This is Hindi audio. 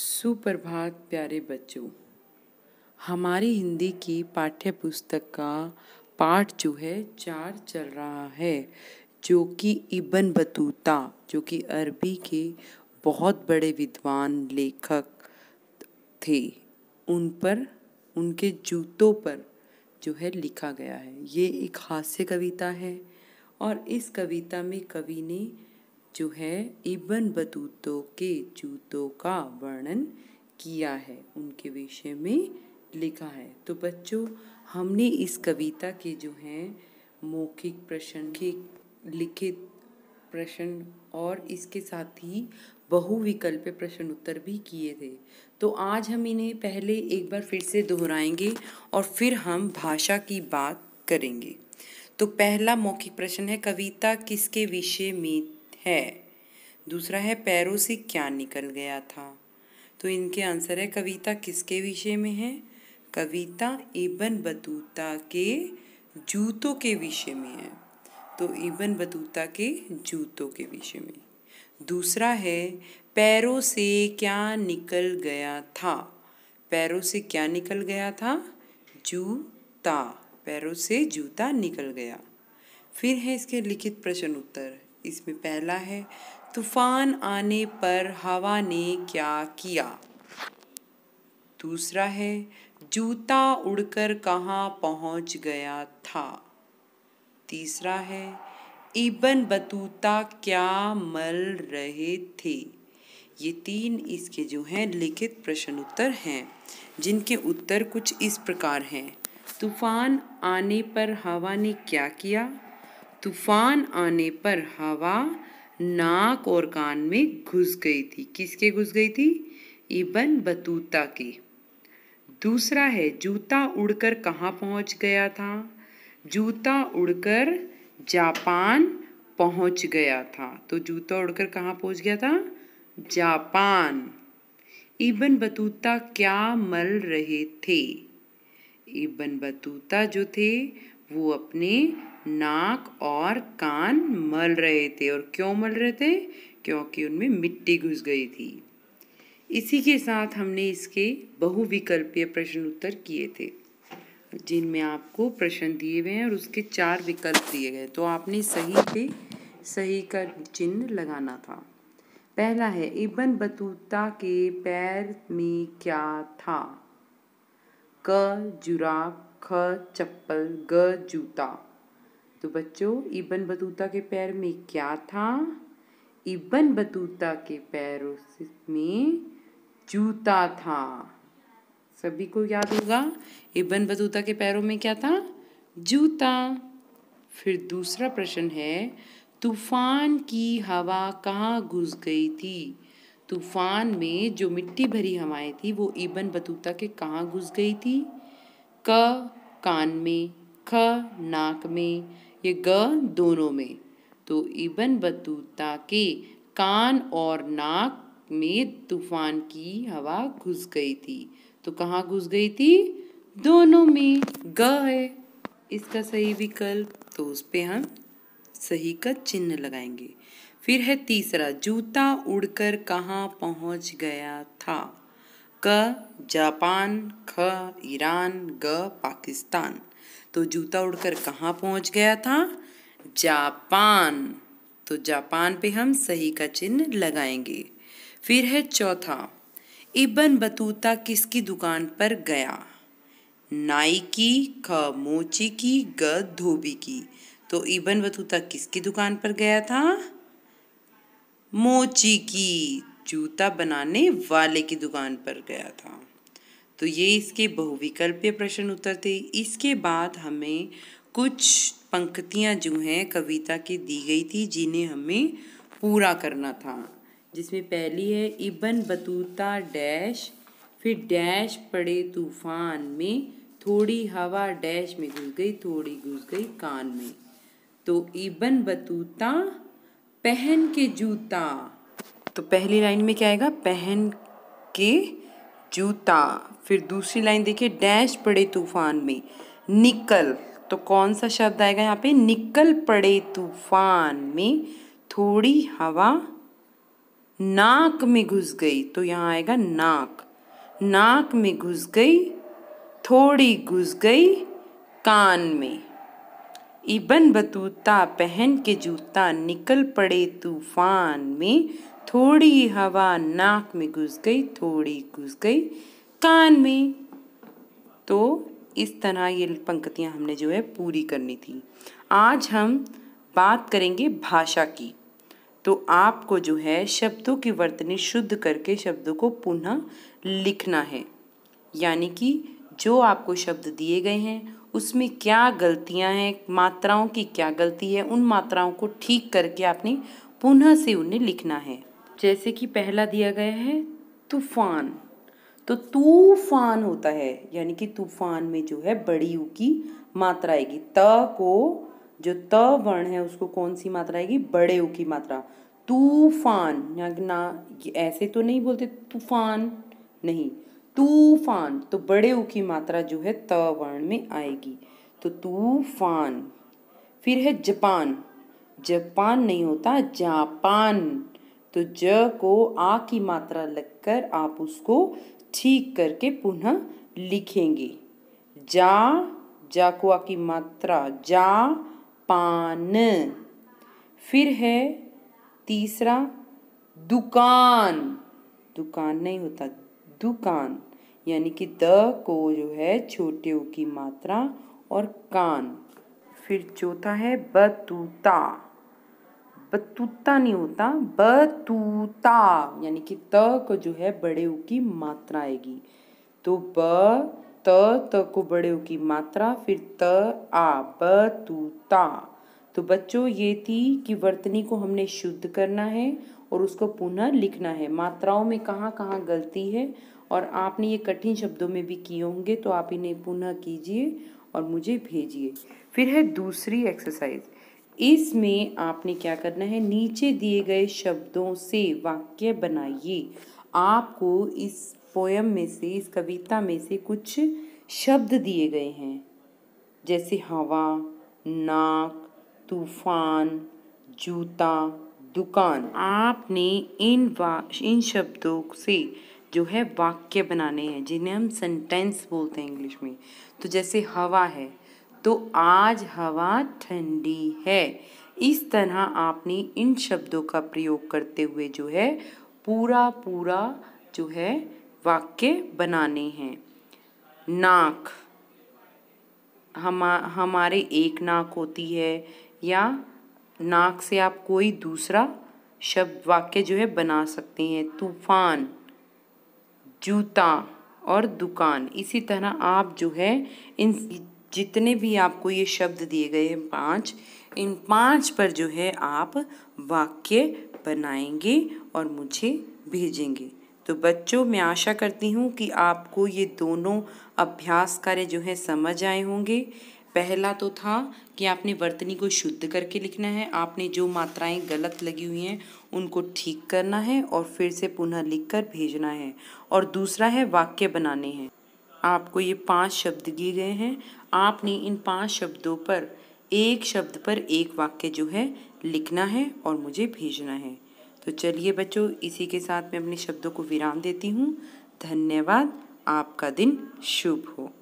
सुप्रभात प्यारे बच्चों हमारी हिंदी की पाठ्य पुस्तक का पाठ जो है चार चल रहा है जो कि इबन बतूता जो कि अरबी के बहुत बड़े विद्वान लेखक थे उन पर उनके जूतों पर जो है लिखा गया है ये एक हास्य कविता है और इस कविता में कवि ने जो है इबन बतूतों के जूतों का वर्णन किया है उनके विषय में लिखा है तो बच्चों हमने इस कविता के जो हैं मौखिक प्रश्न के लिखित प्रश्न और इसके साथ ही बहुविकल्प प्रश्न उत्तर भी किए थे तो आज हम इन्हें पहले एक बार फिर से दोहराएंगे और फिर हम भाषा की बात करेंगे तो पहला मौखिक प्रश्न है कविता किसके विषय में है दूसरा है पैरों से क्या निकल गया था तो इनके आंसर है कविता किसके विषय में है कविता इबन बतूता के जूतों के विषय में है तो इबन बतूता के जूतों के विषय में दूसरा है पैरों से क्या निकल गया था पैरों से क्या निकल गया था जूता पैरों से जूता निकल गया फिर है इसके लिखित प्रश्न उत्तर इसमें पहला है तूफान आने पर हवा ने क्या किया दूसरा है जूता उड़कर कहाँ पहुँच गया था तीसरा है इबन बतूता क्या मल रहे थे ये तीन इसके जो हैं लिखित प्रश्न उत्तर हैं जिनके उत्तर कुछ इस प्रकार हैं तूफान आने पर हवा ने क्या किया तूफान आने पर हवा नाक और कान में घुस गई थी किसके घुस गई थी इबन बतूता के दूसरा है जूता उड़कर कहाँ पहुँच गया था जूता उड़कर जापान पहुँच गया था तो जूता उड़कर कहाँ पहुँच गया था जापान इबन बतूता क्या मल रहे थे इबन बतूता जो थे वो अपने नाक और कान मल रहे थे और क्यों मल रहे थे क्योंकि उनमें मिट्टी घुस गई थी इसी के साथ हमने इसके बहुविकल्पीय प्रश्न उत्तर किए थे जिनमें आपको प्रश्न दिए हुए हैं और उसके चार विकल्प दिए गए तो आपने सही पे सही का चिन्ह लगाना था पहला है इबन बतूता के पैर में क्या था क जुराब ख चप्पल ग जूता तो बच्चों इबन बतूता के पैर में क्या था इबन बतूता के पैरों में जूता था सभी को याद होगा इबन बतूता के पैरों में क्या था जूता फिर दूसरा प्रश्न है तूफान की हवा कहाँ घुस गई थी तूफान में जो मिट्टी भरी हवाएं थी वो इबन बतूता के कहाँ घुस गई थी क कान में ख नाक में ये ग दोनों में तो इबन बतूता के कान और नाक में तूफान की हवा घुस गई थी तो कहाँ घुस गई थी दोनों में ग है इसका सही विकल्प तो उस पर हम सही का चिन्ह लगाएंगे फिर है तीसरा जूता उड़कर कहाँ पहुँच गया था क जापान ख ईरान ग पाकिस्तान तो जूता उड़कर कहाँ पहुँच गया था जापान तो जापान पे हम सही का चिन्ह लगाएंगे फिर है चौथा इबन बतूता किसकी दुकान पर गया नाई की ख मोची की ग धोबी की तो इबन बतूता किसकी दुकान पर गया था मोची की जूता बनाने वाले की दुकान पर गया था तो ये इसके बहुविकल्पीय प्रश्न उत्तर थे इसके बाद हमें कुछ पंक्तियाँ जो हैं कविता की दी गई थी जिन्हें हमें पूरा करना था जिसमें पहली है इबन बतूता डैश फिर डैश पड़े तूफान में थोड़ी हवा डैश में घुस गई थोड़ी घुस गई कान में तो इबन बतूता पहन के जूता तो पहली लाइन में क्या आएगा पहन के जूता फिर दूसरी लाइन देखिए डैश पड़े तूफान में निकल तो कौन सा शब्द आएगा यहाँ पे निकल पड़े तूफान में थोड़ी हवा नाक में घुस गई तो यहाँ आएगा नाक नाक में घुस गई थोड़ी घुस गई कान में इबन बतूता पहन के जूता निकल पड़े तूफान में थोड़ी हवा नाक में घुस गई थोड़ी घुस गई कान में तो इस तरह ये पंक्तियाँ हमने जो है पूरी करनी थी आज हम बात करेंगे भाषा की तो आपको जो है शब्दों की वर्तनी शुद्ध करके शब्दों को पुनः लिखना है यानी कि जो आपको शब्द दिए गए हैं उसमें क्या गलतियां हैं मात्राओं की क्या गलती है उन मात्राओं को ठीक करके आपने पुनः से उन्हें लिखना है जैसे कि पहला दिया गया है तूफान तो तूफान होता है यानी कि तूफान में जो है बड़ी यू की मात्रा आएगी त को जो त वर्ण है उसको कौन सी मात्रा आएगी बड़े यू की मात्रा तूफान ना ऐसे तो नहीं बोलते तूफान नहीं तूफान तो बड़े ऊ की मात्रा जो है त वर्ण में आएगी तो तूफान फिर है जापान जापान नहीं होता जापान तो ज को आ की मात्रा लगकर आप उसको ठीक करके पुनः लिखेंगे जा जा को आ की मात्रा जा पान फिर है तीसरा दुकान दुकान नहीं होता दुकान यानी कि द को जो है छोटे ओ की मात्रा और कान फिर चौथा है बतूता बतूता नहीं होता बतूता यानी कि त को जो है बड़े ऊ की मात्रा आएगी तो ब त त को बड़े ऊ की मात्रा फिर त आ बतूता तो बच्चों ये थी कि वर्तनी को हमने शुद्ध करना है और उसको पुनः लिखना है मात्राओं में कहाँ कहाँ गलती है और आपने ये कठिन शब्दों में भी किए होंगे तो आप इन्हें पुनः कीजिए और मुझे भेजिए फिर है दूसरी एक्सरसाइज इसमें आपने क्या करना है नीचे दिए गए शब्दों से वाक्य बनाइए आपको इस पोयम में से इस कविता में से कुछ शब्द दिए गए हैं जैसे हवा नाक तूफान जूता दुकान आपने इन वा इन शब्दों से जो है वाक्य बनाने हैं जिन्हें हम सेंटेंस बोलते हैं इंग्लिश में तो जैसे हवा है तो आज हवा ठंडी है इस तरह आपने इन शब्दों का प्रयोग करते हुए जो है पूरा पूरा जो है वाक्य बनाने हैं नाक हम हमारे एक नाक होती है या नाक से आप कोई दूसरा शब्द वाक्य जो है बना सकते हैं तूफान जूता और दुकान इसी तरह आप जो है इन जितने भी आपको ये शब्द दिए गए हैं पांच इन पांच पर जो है आप वाक्य बनाएंगे और मुझे भेजेंगे तो बच्चों मैं आशा करती हूँ कि आपको ये दोनों अभ्यास कार्य जो है समझ आए होंगे पहला तो था कि आपने वर्तनी को शुद्ध करके लिखना है आपने जो मात्राएं गलत लगी हुई हैं उनको ठीक करना है और फिर से पुनः लिखकर भेजना है और दूसरा है वाक्य बनाने हैं आपको ये पांच शब्द दिए गए हैं आपने इन पांच शब्दों पर एक शब्द पर एक वाक्य जो है लिखना है और मुझे भेजना है तो चलिए बच्चों इसी के साथ मैं अपने शब्दों को विराम देती हूँ धन्यवाद आपका दिन शुभ हो